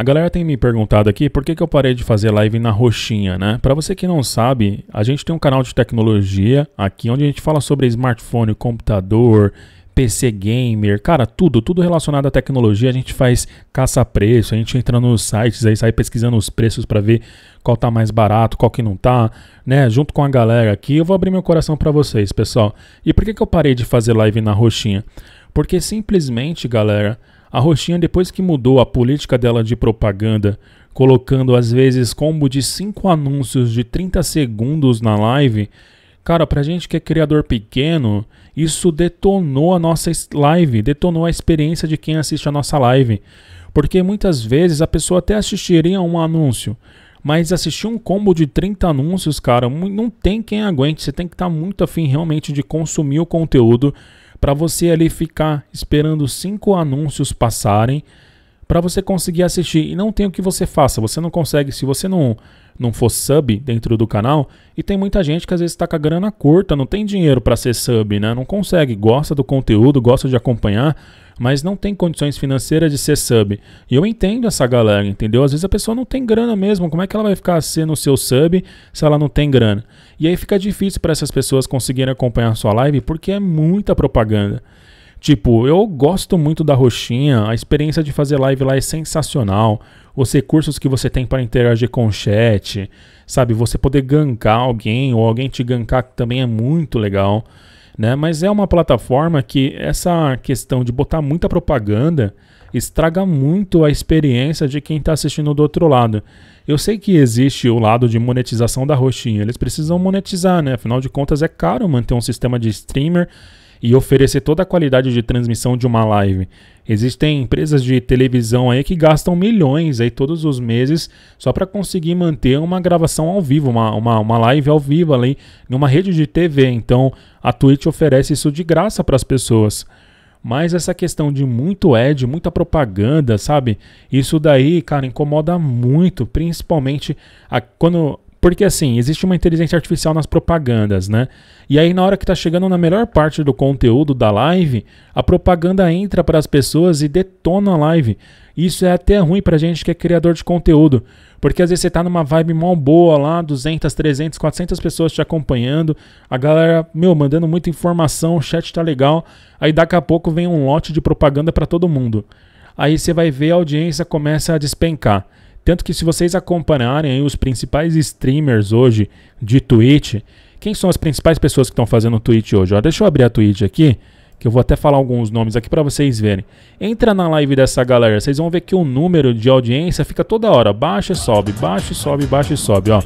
A galera tem me perguntado aqui por que, que eu parei de fazer live na roxinha, né? Para você que não sabe, a gente tem um canal de tecnologia aqui onde a gente fala sobre smartphone, computador, PC gamer, cara, tudo, tudo relacionado à tecnologia. A gente faz caça-preço, a gente entra nos sites aí, sai pesquisando os preços para ver qual tá mais barato, qual que não tá, né? Junto com a galera aqui, eu vou abrir meu coração para vocês, pessoal. E por que, que eu parei de fazer live na roxinha? Porque simplesmente, galera, a Roxinha, depois que mudou a política dela de propaganda, colocando às vezes combo de 5 anúncios de 30 segundos na live, cara, pra gente que é criador pequeno, isso detonou a nossa live, detonou a experiência de quem assiste a nossa live. Porque muitas vezes a pessoa até assistiria um anúncio, mas assistir um combo de 30 anúncios, cara, não tem quem aguente. Você tem que estar tá muito afim realmente de consumir o conteúdo para você ali ficar esperando cinco anúncios passarem para você conseguir assistir. E não tem o que você faça, você não consegue, se você não não for sub dentro do canal, e tem muita gente que às vezes está com a grana curta, não tem dinheiro para ser sub, né? Não consegue, gosta do conteúdo, gosta de acompanhar, mas não tem condições financeiras de ser sub. E eu entendo essa galera, entendeu? Às vezes a pessoa não tem grana mesmo, como é que ela vai ficar sendo seu sub se ela não tem grana? E aí fica difícil para essas pessoas conseguirem acompanhar a sua live porque é muita propaganda. Tipo, eu gosto muito da roxinha, a experiência de fazer live lá é sensacional. Os recursos que você tem para interagir com o chat, sabe? Você poder gankar alguém ou alguém te gankar também é muito legal, né? Mas é uma plataforma que essa questão de botar muita propaganda estraga muito a experiência de quem está assistindo do outro lado. Eu sei que existe o lado de monetização da roxinha, eles precisam monetizar, né? Afinal de contas, é caro manter um sistema de streamer e oferecer toda a qualidade de transmissão de uma live. Existem empresas de televisão aí que gastam milhões aí todos os meses só para conseguir manter uma gravação ao vivo, uma, uma, uma live ao vivo ali numa rede de TV. Então a Twitch oferece isso de graça para as pessoas. Mas essa questão de muito ad, muita propaganda, sabe? Isso daí, cara, incomoda muito, principalmente a, quando porque assim, existe uma inteligência artificial nas propagandas, né? E aí na hora que tá chegando na melhor parte do conteúdo da live, a propaganda entra para as pessoas e detona a live. Isso é até ruim pra gente que é criador de conteúdo, porque às vezes você tá numa vibe mal boa lá, 200, 300, 400 pessoas te acompanhando, a galera, meu, mandando muita informação, o chat tá legal, aí daqui a pouco vem um lote de propaganda para todo mundo. Aí você vai ver a audiência começa a despencar. Tanto que se vocês acompanharem os principais streamers hoje de Twitch, quem são as principais pessoas que estão fazendo Twitch hoje? Ó, deixa eu abrir a Twitch aqui, que eu vou até falar alguns nomes aqui para vocês verem. Entra na live dessa galera, vocês vão ver que o número de audiência fica toda hora, baixa e sobe, baixa e sobe, baixa e sobe, ó.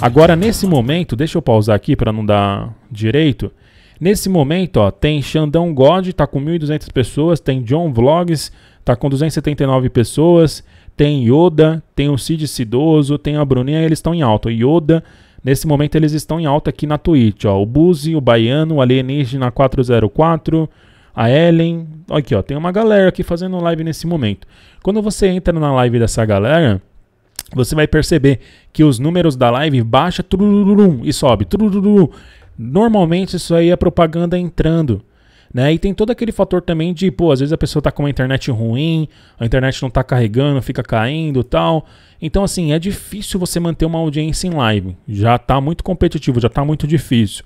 Agora nesse momento, deixa eu pausar aqui para não dar direito. Nesse momento, ó, tem Xandão God, tá com 1.200 pessoas, tem John Vlogs, tá com 279 pessoas, tem Yoda, tem o Cid Cidoso, tem a Bruninha, eles estão em alta. Yoda, nesse momento eles estão em alta aqui na Twitch, ó. O Buzi, o Baiano, o Alienígena 404, a Ellen. Aqui, ó, tem uma galera aqui fazendo live nesse momento. Quando você entra na live dessa galera, você vai perceber que os números da live baixa e sobe. Normalmente isso aí é propaganda entrando. Né? E tem todo aquele fator também de, pô, às vezes a pessoa tá com uma internet ruim, a internet não tá carregando, fica caindo tal. Então, assim, é difícil você manter uma audiência em live. Já tá muito competitivo, já tá muito difícil.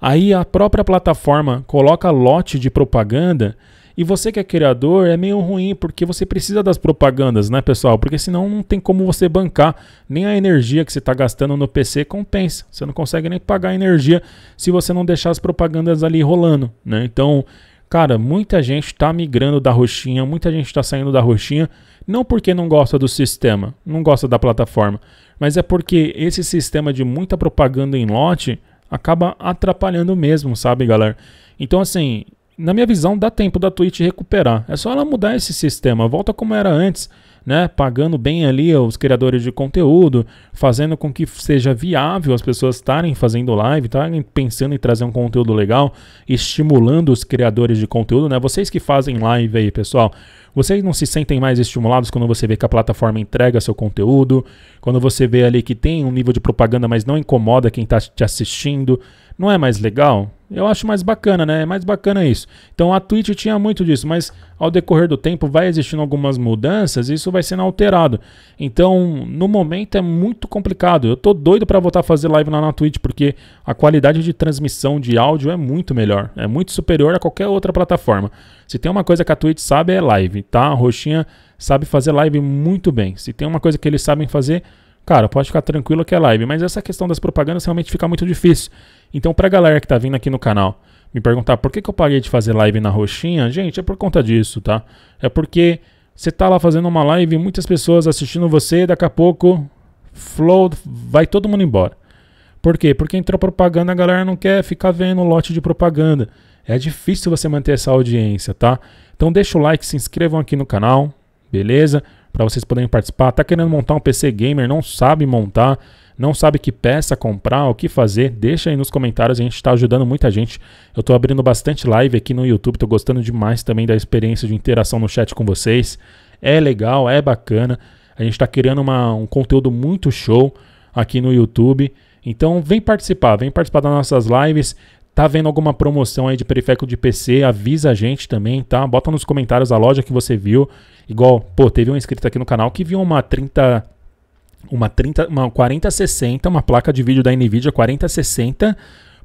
Aí a própria plataforma coloca lote de propaganda e você que é criador é meio ruim porque você precisa das propagandas, né, pessoal? Porque senão não tem como você bancar. Nem a energia que você está gastando no PC compensa. Você não consegue nem pagar a energia se você não deixar as propagandas ali rolando, né? Então, cara, muita gente está migrando da roxinha, muita gente está saindo da roxinha, não porque não gosta do sistema, não gosta da plataforma, mas é porque esse sistema de muita propaganda em lote acaba atrapalhando mesmo, sabe, galera? Então, assim, na minha visão, dá tempo da Twitch recuperar. É só ela mudar esse sistema, volta como era antes né, pagando bem ali os criadores de conteúdo, fazendo com que seja viável as pessoas estarem fazendo live, estarem pensando em trazer um conteúdo legal, estimulando os criadores de conteúdo, né? Vocês que fazem live aí, pessoal, vocês não se sentem mais estimulados quando você vê que a plataforma entrega seu conteúdo, quando você vê ali que tem um nível de propaganda, mas não incomoda quem está te assistindo, não é mais legal? Eu acho mais bacana, né? É mais bacana isso. Então a Twitch tinha muito disso, mas ao decorrer do tempo vai existindo algumas mudanças e isso vai sendo alterado. Então, no momento é muito complicado. Eu tô doido para voltar a fazer live lá na Twitch, porque a qualidade de transmissão de áudio é muito melhor. É muito superior a qualquer outra plataforma. Se tem uma coisa que a Twitch sabe é live, tá? A Roxinha sabe fazer live muito bem. Se tem uma coisa que eles sabem fazer, cara, pode ficar tranquilo que é live. Mas essa questão das propagandas realmente fica muito difícil. Então, pra galera que tá vindo aqui no canal me perguntar por que, que eu parei de fazer live na Roxinha, gente, é por conta disso, tá? É porque você tá lá fazendo uma live, muitas pessoas assistindo você, daqui a pouco flow, vai todo mundo embora. Por quê? Porque entrou propaganda, a galera não quer ficar vendo um lote de propaganda. É difícil você manter essa audiência, tá? Então deixa o like, se inscrevam aqui no canal, beleza? Para vocês poderem participar. Tá querendo montar um PC gamer, não sabe montar, não sabe que peça comprar, o que fazer? Deixa aí nos comentários, a gente está ajudando muita gente. Eu estou abrindo bastante live aqui no YouTube, estou gostando demais também da experiência de interação no chat com vocês. É legal, é bacana. A gente está criando uma, um conteúdo muito show aqui no YouTube. Então vem participar, vem participar das nossas lives. Tá vendo alguma promoção aí de periférico de PC? Avisa a gente também, tá? Bota nos comentários a loja que você viu. Igual, pô, teve um inscrito aqui no canal que viu uma 30 uma 30 uma 4060, uma placa de vídeo da Nvidia 4060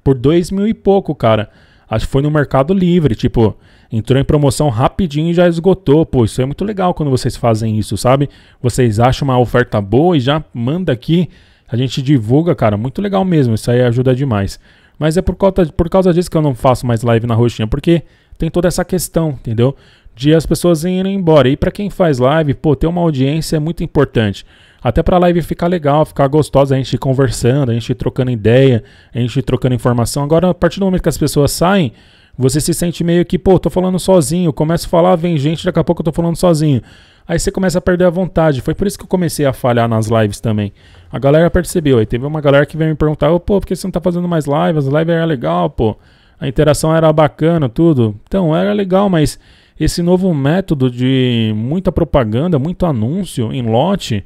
por dois mil e pouco, cara. Acho que foi no Mercado Livre, tipo, entrou em promoção rapidinho e já esgotou. Pô, isso é muito legal quando vocês fazem isso, sabe? Vocês acham uma oferta boa e já manda aqui, a gente divulga, cara. Muito legal mesmo, isso aí ajuda demais. Mas é por causa, por causa disso que eu não faço mais live na roxinha, porque tem toda essa questão, entendeu? De as pessoas irem embora. E para quem faz live, pô, ter uma audiência é muito importante. Até para a live ficar legal, ficar gostosa, a gente conversando, a gente trocando ideia, a gente trocando informação. Agora, a partir do momento que as pessoas saem, você se sente meio que, pô, tô falando sozinho, começo a falar, vem gente, daqui a pouco eu tô falando sozinho. Aí você começa a perder a vontade. Foi por isso que eu comecei a falhar nas lives também. A galera percebeu. Aí teve uma galera que veio me perguntar, pô, por que você não tá fazendo mais lives? As lives eram é legal, pô a interação era bacana, tudo. Então era legal, mas esse novo método de muita propaganda, muito anúncio em lote,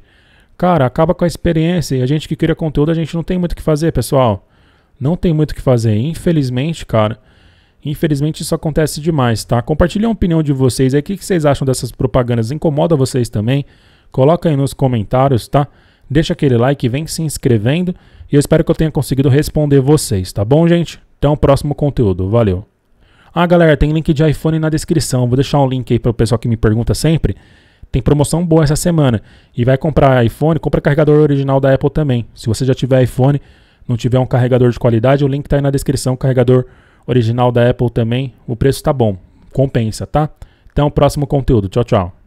cara, acaba com a experiência. E a gente que cria conteúdo, a gente não tem muito o que fazer, pessoal. Não tem muito o que fazer. Infelizmente, cara. Infelizmente isso acontece demais, tá? Compartilhe a opinião de vocês aí. O que vocês acham dessas propagandas? Incomoda vocês também? Coloca aí nos comentários, tá? Deixa aquele like, vem se inscrevendo. E eu espero que eu tenha conseguido responder vocês, tá bom, gente? Até o próximo conteúdo. Valeu. Ah, galera, tem link de iPhone na descrição. Vou deixar um link aí para o pessoal que me pergunta sempre. Tem promoção boa essa semana. E vai comprar iPhone, compra carregador original da Apple também. Se você já tiver iPhone, não tiver um carregador de qualidade, o link está aí na descrição. Carregador original da Apple também. O preço está bom. Compensa, tá? Até o próximo conteúdo. Tchau, tchau.